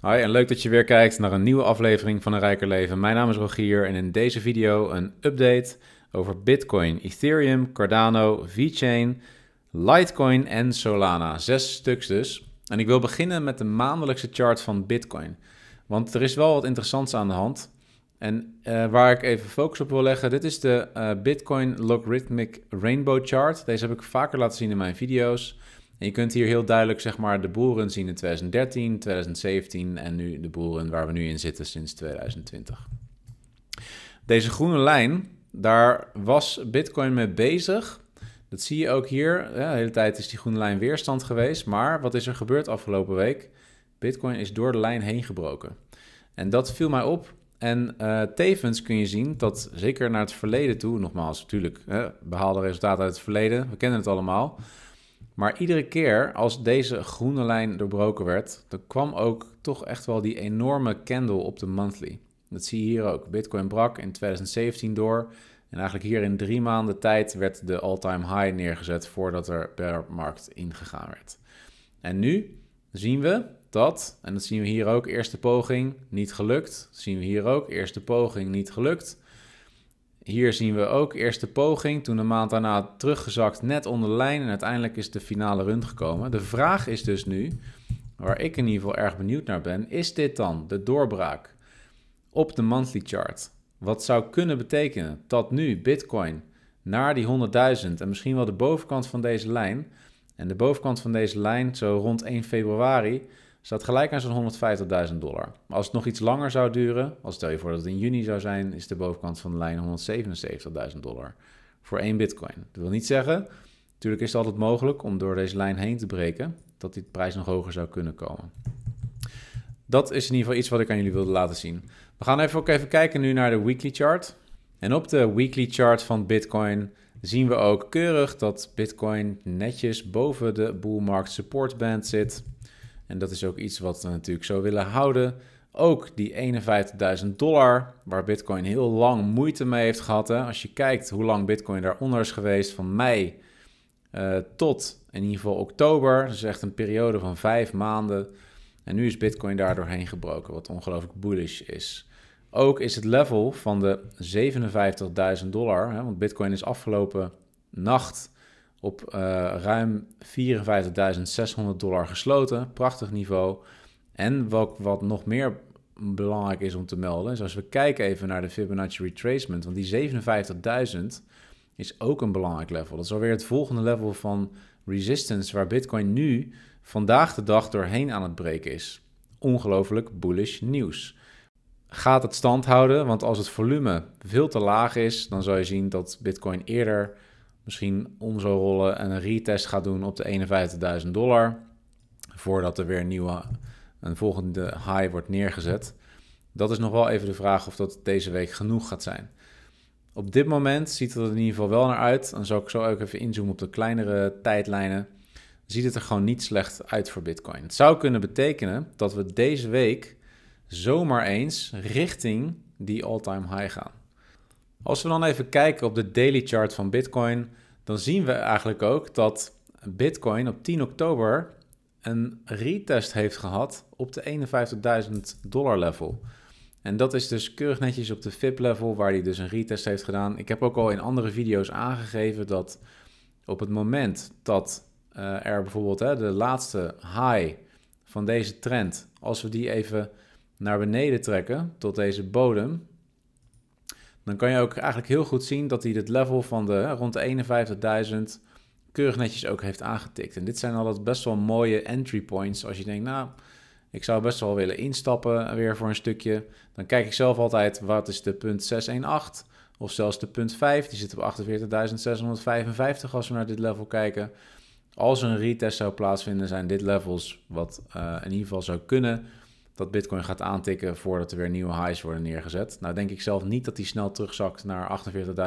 Hoi en leuk dat je weer kijkt naar een nieuwe aflevering van Een Rijker Leven. Mijn naam is Rogier en in deze video een update over Bitcoin, Ethereum, Cardano, VeChain, Litecoin en Solana. Zes stuks dus. En ik wil beginnen met de maandelijkse chart van Bitcoin. Want er is wel wat interessants aan de hand. En eh, waar ik even focus op wil leggen, dit is de eh, Bitcoin Logarithmic Rainbow Chart. Deze heb ik vaker laten zien in mijn video's. En je kunt hier heel duidelijk zeg maar, de boeren zien in 2013, 2017 en nu de boeren waar we nu in zitten sinds 2020. Deze groene lijn, daar was Bitcoin mee bezig. Dat zie je ook hier. Ja, de hele tijd is die groene lijn weerstand geweest. Maar wat is er gebeurd afgelopen week? Bitcoin is door de lijn heen gebroken. En dat viel mij op. En eh, tevens kun je zien dat, zeker naar het verleden toe, nogmaals, natuurlijk, behaalde resultaten uit het verleden, we kennen het allemaal. Maar iedere keer als deze groene lijn doorbroken werd, dan kwam ook toch echt wel die enorme candle op de monthly. Dat zie je hier ook. Bitcoin brak in 2017 door. En eigenlijk hier in drie maanden tijd werd de all-time high neergezet voordat er per markt ingegaan werd. En nu zien we dat, en dat zien we hier ook, eerste poging niet gelukt. Dat zien we hier ook, eerste poging niet gelukt. Hier zien we ook eerste poging, toen een maand daarna teruggezakt net onder de lijn en uiteindelijk is de finale run gekomen. De vraag is dus nu, waar ik in ieder geval erg benieuwd naar ben, is dit dan de doorbraak op de monthly chart? Wat zou kunnen betekenen dat nu Bitcoin naar die 100.000 en misschien wel de bovenkant van deze lijn en de bovenkant van deze lijn zo rond 1 februari staat gelijk aan zo'n 150.000 dollar. Maar als het nog iets langer zou duren, als stel je voor dat het in juni zou zijn, is de bovenkant van de lijn 177.000 dollar voor één bitcoin. Dat wil niet zeggen, natuurlijk is het altijd mogelijk om door deze lijn heen te breken, dat die prijs nog hoger zou kunnen komen. Dat is in ieder geval iets wat ik aan jullie wilde laten zien. We gaan even ook even kijken nu naar de weekly chart. En op de weekly chart van Bitcoin zien we ook keurig dat Bitcoin netjes boven de market support band zit. En dat is ook iets wat we natuurlijk zo willen houden. Ook die 51.000 dollar, waar Bitcoin heel lang moeite mee heeft gehad. Hè? Als je kijkt hoe lang Bitcoin daaronder is geweest, van mei eh, tot in ieder geval oktober. Dus echt een periode van vijf maanden. En nu is Bitcoin daar doorheen gebroken, wat ongelooflijk bullish is. Ook is het level van de 57.000 dollar, hè, want Bitcoin is afgelopen nacht op eh, ruim 54.600 dollar gesloten. Prachtig niveau. En wat, wat nog meer belangrijk is om te melden, is als we kijken even naar de Fibonacci retracement, want die 57.000 is ook een belangrijk level. Dat is alweer het volgende level van resistance waar Bitcoin nu vandaag de dag doorheen aan het breken is. Ongelooflijk bullish nieuws. Gaat het stand houden? Want als het volume veel te laag is, dan zou je zien dat Bitcoin eerder misschien om zou rollen en een retest gaat doen op de 51.000 dollar. Voordat er weer een nieuwe, een volgende high wordt neergezet. Dat is nog wel even de vraag of dat deze week genoeg gaat zijn. Op dit moment ziet het er in ieder geval wel naar uit. Dan zal ik zo ook even inzoomen op de kleinere tijdlijnen. Ziet het er gewoon niet slecht uit voor Bitcoin. Het zou kunnen betekenen dat we deze week zomaar eens richting die all-time high gaan. Als we dan even kijken op de daily chart van Bitcoin, dan zien we eigenlijk ook dat Bitcoin op 10 oktober een retest heeft gehad op de 51.000 dollar level. En dat is dus keurig netjes op de VIP level waar hij dus een retest heeft gedaan. Ik heb ook al in andere video's aangegeven dat op het moment dat eh, er bijvoorbeeld hè, de laatste high van deze trend, als we die even naar beneden trekken tot deze bodem, dan kan je ook eigenlijk heel goed zien dat hij het level van de rond de 51.000 keurig netjes ook heeft aangetikt. En dit zijn altijd best wel mooie entry points als je denkt, nou, ik zou best wel willen instappen weer voor een stukje. Dan kijk ik zelf altijd, wat is de punt 618? Of zelfs de punt 5, die zit op 48.655 als we naar dit level kijken. Als een retest zou plaatsvinden, zijn dit levels wat eh, in ieder geval zou kunnen dat Bitcoin gaat aantikken voordat er weer nieuwe highs worden neergezet. Nou denk ik zelf niet dat die snel terugzakt naar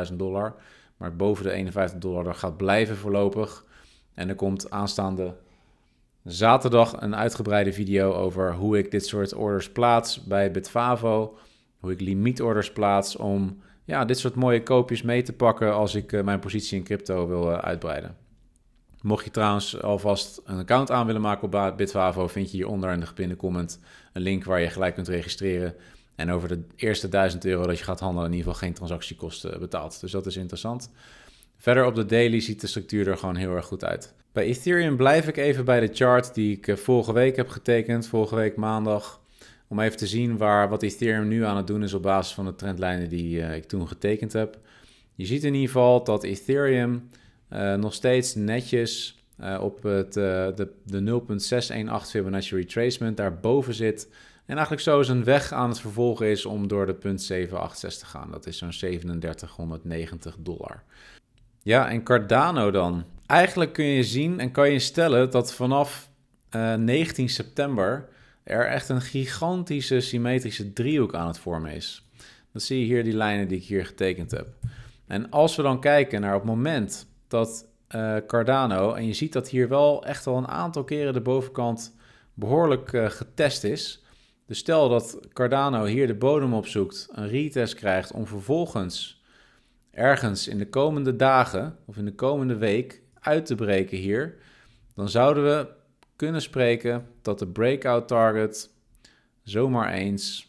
48.000 dollar, maar boven de 51 dollar gaat blijven voorlopig. En er komt aanstaande zaterdag een uitgebreide video over hoe ik dit soort orders plaats bij Bitfavo, hoe ik limietorders plaats om ja, dit soort mooie koopjes mee te pakken als ik eh, mijn positie in crypto wil eh, uitbreiden. Mocht je trouwens alvast een account aan willen maken op Bitvavo, vind je hieronder in de gepinde comment een link waar je gelijk kunt registreren. En over de eerste 1000 euro dat je gaat handelen, in ieder geval geen transactiekosten betaalt. Dus dat is interessant. Verder op de daily ziet de structuur er gewoon heel erg goed uit. Bij Ethereum blijf ik even bij de chart die ik eh, vorige week heb getekend, vorige week maandag. Om even te zien waar, wat Ethereum nu aan het doen is op basis van de trendlijnen die eh, ik toen getekend heb. Je ziet in ieder geval dat Ethereum eh, nog steeds netjes eh, op het, uh, de, de 0.618 Fibonacci retracement daarboven zit. En eigenlijk zo is een weg aan het vervolgen is om door de 0.786 te gaan. Dat is zo'n 3790 dollar. Ja, en Cardano dan. Eigenlijk kun je zien en kan je stellen dat vanaf 19 september er echt een gigantische symmetrische driehoek aan het vormen is. Dat zie je hier die lijnen die ik hier getekend heb. En als we dan kijken naar het moment dat eh, Cardano, en je ziet dat hier wel echt al een aantal keren de bovenkant behoorlijk eh, getest is. Dus stel dat Cardano hier de bodem opzoekt, een retest krijgt om vervolgens ergens in de komende dagen of in de komende week uit te breken hier, dan zouden we kunnen spreken dat de breakout target zomaar eens,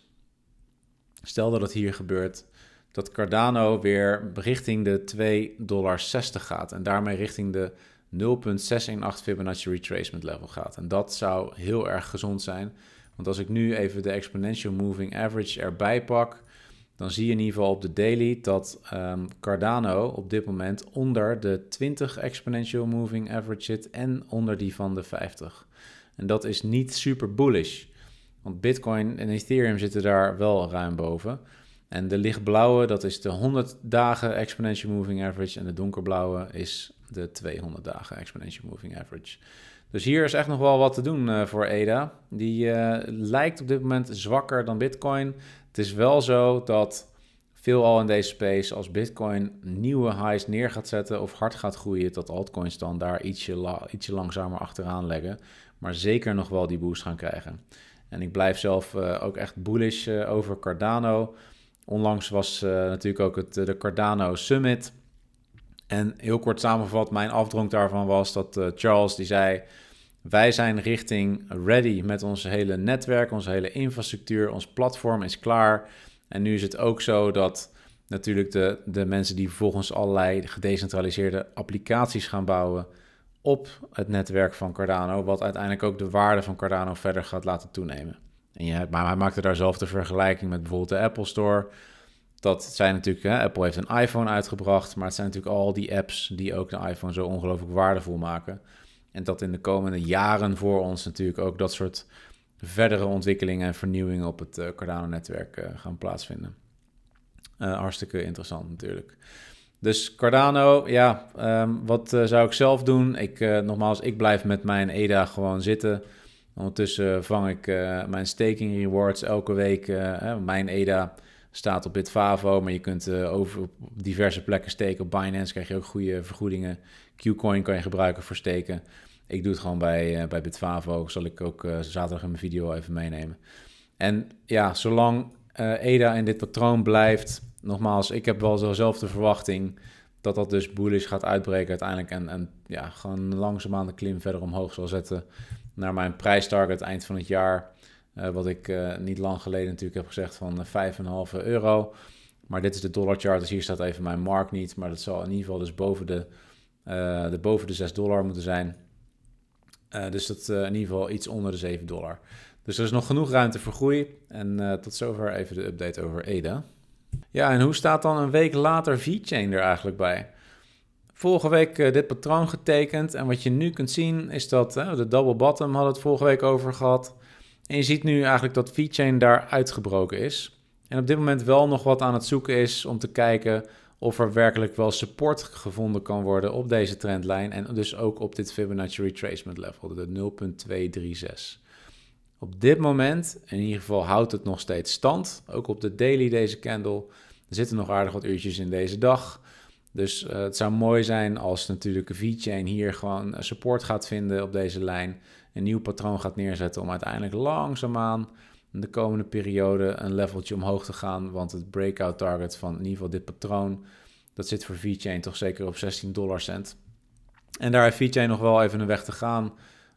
stel dat het hier gebeurt, dat Cardano weer richting de 2,60 dollar gaat. En daarmee richting de 0,618 Fibonacci retracement level gaat. En dat zou heel erg gezond zijn. Want als ik nu even de exponential moving average erbij pak, dan zie je in ieder geval op de daily dat ehm, Cardano op dit moment onder de 20 exponential moving average zit en onder die van de 50. En dat is niet super bullish. Want Bitcoin en Ethereum zitten daar wel ruim boven. En de lichtblauwe, dat is de 100 dagen exponential moving average. En de donkerblauwe is de 200 dagen exponential moving average. Dus hier is echt nog wel wat te doen eh, voor ADA. Die eh, lijkt op dit moment zwakker dan Bitcoin. Het is wel zo dat veelal in deze space, als Bitcoin nieuwe highs neer gaat zetten of hard gaat groeien, dat altcoins dan daar ietsje, ietsje langzamer achteraan leggen. Maar zeker nog wel die boost gaan krijgen. En ik blijf zelf eh, ook echt bullish over Cardano Onlangs was eh, natuurlijk ook het, eh, de Cardano Summit. En heel kort samenvat, mijn afdronk daarvan was dat eh, Charles die zei... Wij zijn richting ready met ons hele netwerk, onze hele infrastructuur, ons platform is klaar. En nu is het ook zo dat natuurlijk de, de mensen die vervolgens allerlei gedecentraliseerde applicaties gaan bouwen op het netwerk van Cardano, wat uiteindelijk ook de waarde van Cardano verder gaat laten toenemen maar hij maakte daar zelf de vergelijking met bijvoorbeeld de Apple Store. Dat zijn natuurlijk, hè, Apple heeft een iPhone uitgebracht, maar het zijn natuurlijk al die apps die ook de iPhone zo ongelooflijk waardevol maken. En dat in de komende jaren voor ons natuurlijk ook dat soort verdere ontwikkelingen en vernieuwingen op het eh, Cardano-netwerk eh, gaan plaatsvinden. Uh, hartstikke interessant natuurlijk. Dus Cardano, ja, ehm, wat zou ik zelf doen? Ik, nogmaals, ik blijf met mijn EDA gewoon zitten. Ondertussen vang ik eh, mijn staking rewards elke week. Eh, mijn EDA staat op Bitfavo, maar je kunt eh, over op diverse plekken steken. Op Binance krijg je ook goede vergoedingen. Qcoin kan je gebruiken voor steken. Ik doe het gewoon bij, bij Bitfavo. Zal ik ook zaterdag in mijn video even meenemen. En ja, zolang EDA in dit patroon blijft, nogmaals, ik heb wel zelf de verwachting dat dat dus bullish gaat uitbreken uiteindelijk. En, en ja, gewoon langzaamaan de klim verder omhoog zal zetten naar mijn prijstarget eind van het jaar. Eh, wat ik eh, niet lang geleden natuurlijk heb gezegd van 5,5 eh, euro. Maar dit is de dollar chart, dus hier staat even mijn mark niet. Maar dat zal in ieder geval dus boven de, de, boven de 6 dollar moeten zijn. dus dat in ieder geval iets onder de 7 dollar. Dus er is nog genoeg ruimte voor groei. En tot zover even de update over EDA. Ja, en hoe staat dan een week later VeChain er eigenlijk bij? vorige week eh, dit patroon getekend. En wat je nu kunt zien is dat de double bottom hadden het vorige week over gehad. En je ziet nu eigenlijk dat V-chain daar uitgebroken is. En op dit moment wel nog wat aan het zoeken is om te kijken of er werkelijk wel support gevonden kan worden op deze trendlijn. En dus ook op dit Fibonacci retracement level, de 0.236. Op dit moment, in ieder geval houdt het nog steeds stand. Ook op de daily deze candle. Er zitten nog aardig wat uurtjes in deze dag. Dus eh, het zou mooi zijn als natuurlijk een hier gewoon eh, support gaat vinden op deze lijn. Een nieuw patroon gaat neerzetten om uiteindelijk langzaamaan in de komende periode een leveltje omhoog te gaan. Want het breakout target van in ieder geval dit patroon, dat zit voor V-Chain toch zeker op 16 dollar cent. En daar heeft chain nog wel even een weg te gaan.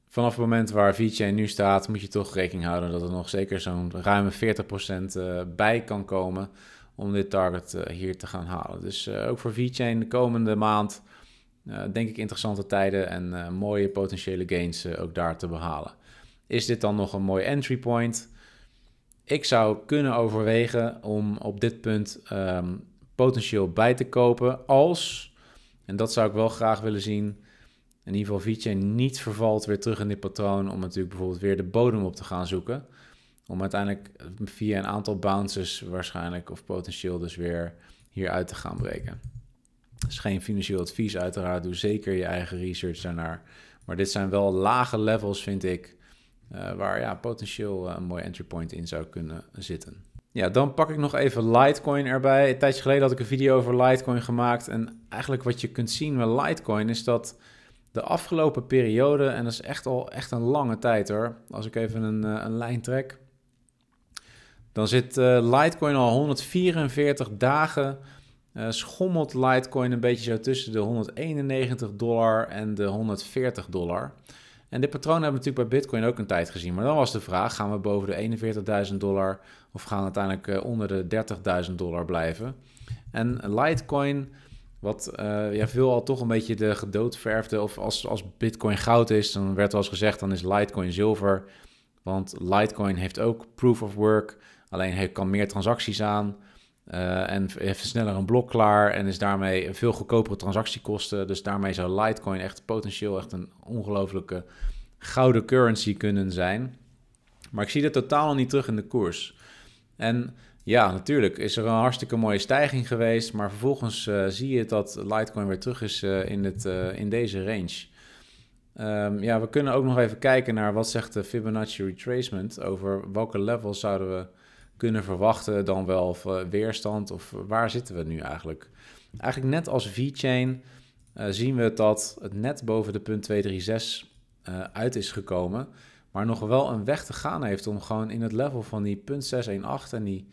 Vanaf het moment waar V-Chain nu staat, moet je toch rekening houden dat er nog zeker zo'n ruime 40% eh, bij kan komen om dit target eh, hier te gaan halen. Dus eh, ook voor VeChain de komende maand eh, denk ik interessante tijden en mooie potentiële gains ook daar te behalen. Is dit dan nog een mooi entry point? Ik zou kunnen overwegen om op dit punt um, potentieel bij te kopen als, en dat zou ik wel graag willen zien, in ieder geval VeChain niet vervalt weer terug in dit patroon om natuurlijk bijvoorbeeld weer de bodem op te gaan zoeken. Om uiteindelijk eh, via een aantal bounces waarschijnlijk of potentieel dus weer hieruit te gaan breken. Dat is geen financieel advies uiteraard. Doe zeker je eigen research daarnaar. Maar dit zijn wel lage levels, vind ik, eh, waar ja, potentieel eh, een mooi entry point in zou kunnen zitten. Ja, dan pak ik nog even Litecoin erbij. Een tijdje geleden had ik een video over Litecoin gemaakt. En eigenlijk wat je kunt zien met Litecoin is dat de afgelopen periode, en dat is echt al echt een lange tijd hoor. Als ik even een, een lijn trek, dan zit eh, Litecoin al 144 dagen. Eh, schommelt Litecoin een beetje zo tussen de 191 dollar en de 140 dollar. En dit patroon hebben we natuurlijk bij Bitcoin ook een tijd gezien. Maar dan was de vraag: gaan we boven de 41.000 dollar of gaan we uiteindelijk eh, onder de 30.000 dollar blijven? En Litecoin, wat uh, ja, al toch een beetje de gedoodverfde, of als, als Bitcoin goud is, dan werd wel eens gezegd: dan is Litecoin zilver. Want Litecoin heeft ook proof of work. Alleen hij kan meer transacties aan. Eh, en heeft sneller een blok klaar en is daarmee veel goedkopere transactiekosten. Dus daarmee zou Litecoin echt potentieel echt een ongelofelijke gouden currency kunnen zijn. Maar ik zie dat totaal nog niet terug in de koers. En ja, natuurlijk is er een hartstikke mooie stijging geweest. Maar vervolgens eh, zie je dat Litecoin weer terug is eh, in, het, in deze range. Ehm, ja, we kunnen ook nog even kijken naar wat zegt de Fibonacci retracement. Over welke levels zouden we kunnen verwachten, dan wel weerstand? Of waar zitten we nu eigenlijk? Eigenlijk net als VeChain uh, eh, zien we dat het net boven de punt 236 uh, eh, uit is gekomen. Maar nog wel een weg te gaan heeft om gewoon in het level van die punt 618 en die,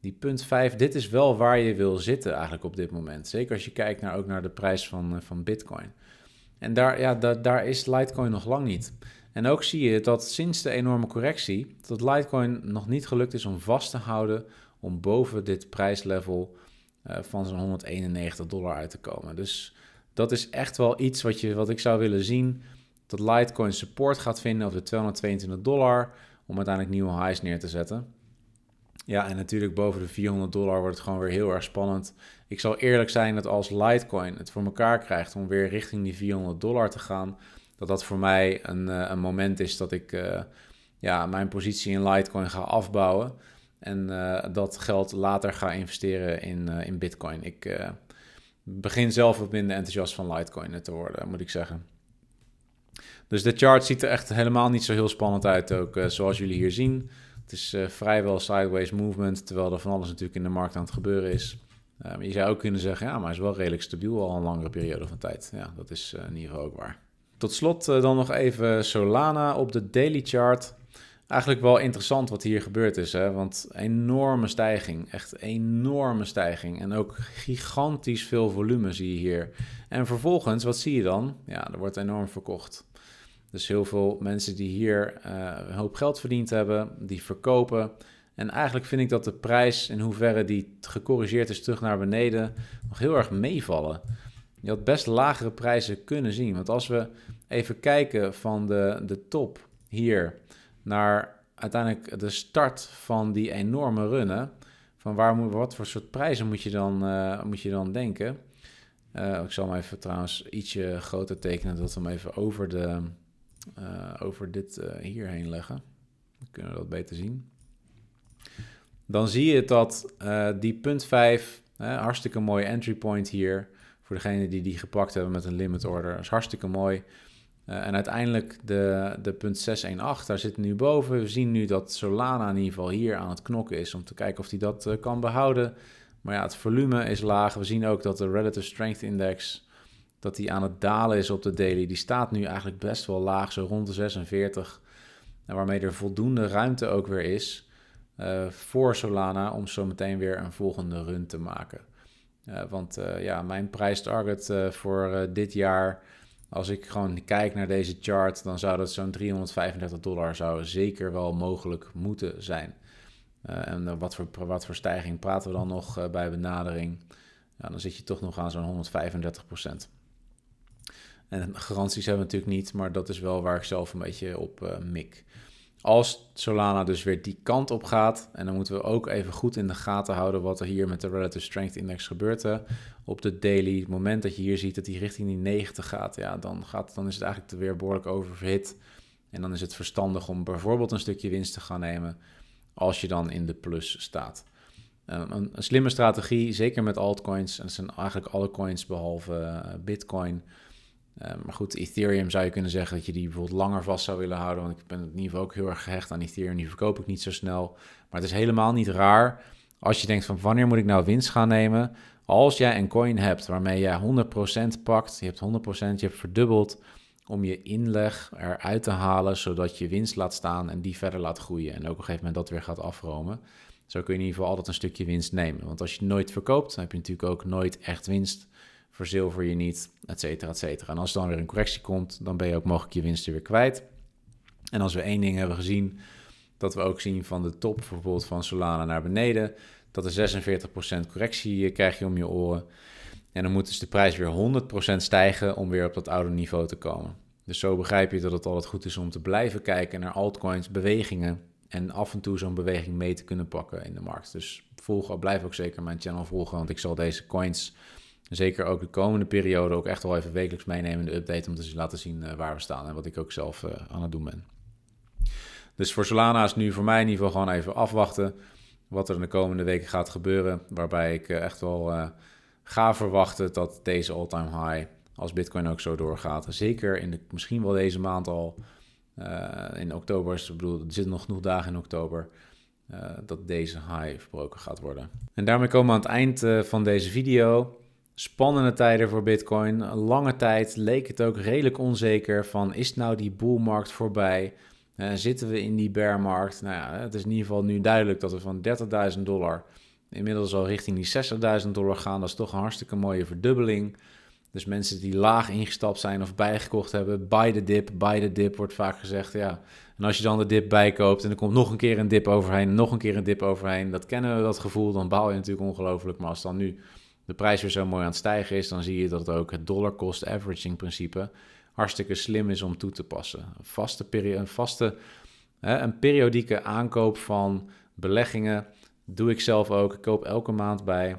die punt 5. Dit is wel waar je wil zitten eigenlijk op dit moment. Zeker als je kijkt naar, ook naar de prijs van, eh, van Bitcoin. En daar, ja, daar is Litecoin nog lang niet. En ook zie je dat sinds de enorme correctie, dat Litecoin nog niet gelukt is om vast te houden om boven dit prijslevel eh, van zo'n 191 dollar uit te komen. Dus dat is echt wel iets wat, je, wat ik zou willen zien. Dat Litecoin support gaat vinden op de 222 dollar om uiteindelijk nieuwe highs neer te zetten. Ja, en natuurlijk boven de 400 dollar wordt het gewoon weer heel erg spannend. Ik zal eerlijk zijn dat als Litecoin het voor elkaar krijgt om weer richting die 400 dollar te gaan, dat dat voor mij een, eh, een moment is dat ik eh, ja, mijn positie in Litecoin ga afbouwen. En eh, dat geld later ga investeren in, in Bitcoin. Ik begin zelf wat minder enthousiast van Litecoin te worden, moet ik zeggen. Dus de chart ziet er echt helemaal niet zo heel spannend uit, ook zoals jullie hier zien. Het is vrijwel sideways movement, terwijl er van alles natuurlijk in de markt aan het gebeuren is. je zou ook kunnen zeggen, ja, maar hij is wel redelijk stabiel al een langere periode van tijd. Ja, dat is in ieder geval ook waar. Tot slot eh, dan nog even Solana op de daily chart. Eigenlijk wel interessant wat hier gebeurd is, hè? want enorme stijging, echt enorme stijging. En ook gigantisch veel volume zie je hier. En vervolgens, wat zie je dan? Ja, er wordt enorm verkocht. Dus heel veel mensen die hier eh, een hoop geld verdiend hebben, die verkopen. En eigenlijk vind ik dat de prijs, in hoeverre die gecorrigeerd is terug naar beneden, nog heel erg meevallen je had best lagere prijzen kunnen zien. Want als we even kijken van de, de top hier naar uiteindelijk de start van die enorme runnen. Van waar moet, wat voor soort prijzen moet je dan, eh, moet je dan denken? Eh, ik zal hem even trouwens ietsje groter tekenen, dat we hem even over, de, eh, over dit hierheen leggen. Dan kunnen we dat beter zien. Dan zie je dat die punt 5, hartstikke mooie entry point hier voor degene die die gepakt hebben met een limit order. Dat is hartstikke mooi. Eh, en uiteindelijk de, de punt 618, daar zit nu boven. We zien nu dat Solana in ieder geval hier aan het knokken is om te kijken of hij dat eh, kan behouden. Maar ja, het volume is laag. We zien ook dat de Relative Strength Index dat die aan het dalen is op de daily. Die staat nu eigenlijk best wel laag, zo rond de 46. waarmee er voldoende ruimte ook weer is eh, voor Solana om zo meteen weer een volgende run te maken. Eh, want eh, ja, mijn prijstarget eh, voor dit jaar, als ik gewoon kijk naar deze chart, dan zou dat zo'n 335 dollar zou zeker wel mogelijk moeten zijn. en wat, voor, wat voor stijging praten we dan nog bij benadering? Ja, dan zit je toch nog aan zo'n 135 procent. En garanties hebben we natuurlijk niet, maar dat is wel waar ik zelf een beetje op mik. Als Solana dus weer die kant op gaat, en dan moeten we ook even goed in de gaten houden wat er hier met de Relative Strength Index gebeurt op de daily. Het moment dat je hier ziet dat die richting die 90 gaat, ja, dan, gaat dan is het eigenlijk weer behoorlijk overhit. En dan is het verstandig om bijvoorbeeld een stukje winst te gaan nemen als je dan in de plus staat. Ehm, een, slimme strategie, zeker met altcoins, en dat zijn eigenlijk alle coins behalve eh, Bitcoin Ehm, maar goed, Ethereum zou je kunnen zeggen dat je die bijvoorbeeld langer vast zou willen houden. Want ik ben in ieder geval ook heel erg gehecht aan Ethereum. Die verkoop ik niet zo snel. Maar het is helemaal niet raar als je denkt van wanneer moet ik nou winst gaan nemen? Als jij een coin hebt waarmee jij 100% pakt, je hebt 100%, je hebt verdubbeld om je inleg eruit te halen, zodat je winst laat staan en die verder laat groeien. En ook op een gegeven moment dat weer gaat afromen. Zo kun je in ieder geval altijd een stukje winst nemen. Want als je nooit verkoopt, dan heb je natuurlijk ook nooit echt winst verzilver je niet, et cetera, et cetera. En als er dan weer een correctie komt, dan ben je ook mogelijk je winsten weer kwijt. En als we één ding hebben gezien, dat we ook zien van de top, bijvoorbeeld van Solana naar beneden, dat er 46% correctie eh, krijg je om je oren. En dan moet dus de prijs weer 100% stijgen om weer op dat oude niveau te komen. Dus zo begrijp je dat het altijd goed is om te blijven kijken naar altcoins, bewegingen en af en toe zo'n beweging mee te kunnen pakken in de markt. Dus volg, blijf ook zeker mijn channel volgen, want ik zal deze coins zeker ook de komende periode ook echt wel even wekelijks meenemen de update om te laten zien eh, waar we staan en wat ik ook zelf eh, aan het doen ben. Dus voor Solana is nu voor mij in ieder geval gewoon even afwachten wat er in de komende weken gaat gebeuren. Waarbij ik eh, echt wel ga verwachten dat deze all-time high, als Bitcoin ook zo doorgaat, zeker in de, misschien wel deze maand al, in oktober, ik bedoel, er zitten nog genoeg dagen in oktober dat deze high verbroken gaat worden. En daarmee komen we aan het eind van deze video. Spannende tijden voor Bitcoin. Lange tijd leek het ook redelijk onzeker van is nou die bullmarkt voorbij? Eh, zitten we in die bearmarkt? Nou ja, het is in ieder geval nu duidelijk dat we van 30.000 dollar inmiddels al richting die 60.000 dollar gaan. Dat is toch een hartstikke mooie verdubbeling. Dus mensen die laag ingestapt zijn of bijgekocht hebben, buy the dip, buy the dip wordt vaak gezegd. Ja. En als je dan de dip bijkoopt en er komt nog een keer een dip overheen, nog een keer een dip overheen, dat kennen we dat gevoel, dan baal je natuurlijk ongelooflijk. Maar als dan nu de prijs weer zo mooi aan het stijgen is, dan zie je dat ook het dollar cost averaging principe hartstikke slim is om toe te passen. Een vaste, peri een vaste hè, een periodieke aankoop van beleggingen doe ik zelf ook. Ik koop elke maand bij,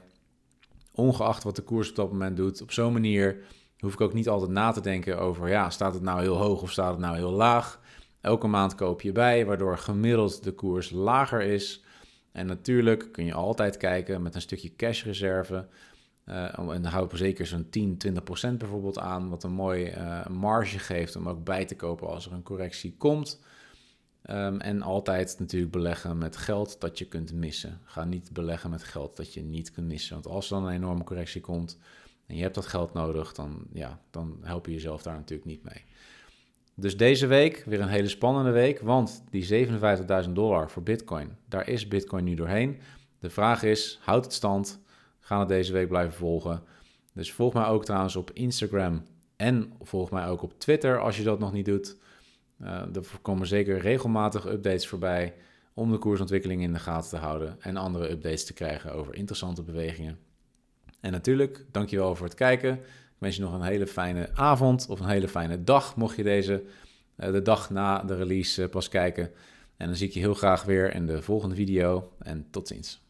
ongeacht wat de koers op dat moment doet. Op zo'n manier hoef ik ook niet altijd na te denken over, ja, staat het nou heel hoog of staat het nou heel laag? Elke maand koop je bij, waardoor gemiddeld de koers lager is. En natuurlijk kun je altijd kijken met een stukje cashreserve eh, en dan hou ik zeker zo'n 10, 20 bijvoorbeeld aan, wat een mooi uh, marge geeft om ook bij te kopen als er een correctie komt. Ehm, en altijd natuurlijk beleggen met geld dat je kunt missen. Ga niet beleggen met geld dat je niet kunt missen. Want als er dan een enorme correctie komt en je hebt dat geld nodig, dan, ja, dan help je jezelf daar natuurlijk niet mee. Dus deze week weer een hele spannende week, want die 57.000 dollar voor Bitcoin, daar is Bitcoin nu doorheen. De vraag is, houdt het stand? Ga het deze week blijven volgen. Dus volg mij ook trouwens op Instagram en volg mij ook op Twitter als je dat nog niet doet. Uh, er komen zeker regelmatig updates voorbij om de koersontwikkeling in de gaten te houden en andere updates te krijgen over interessante bewegingen. En natuurlijk, dankjewel voor het kijken. Ik wens je nog een hele fijne avond of een hele fijne dag, mocht je deze eh, de dag na de release eh, pas kijken. En dan zie ik je heel graag weer in de volgende video en tot ziens.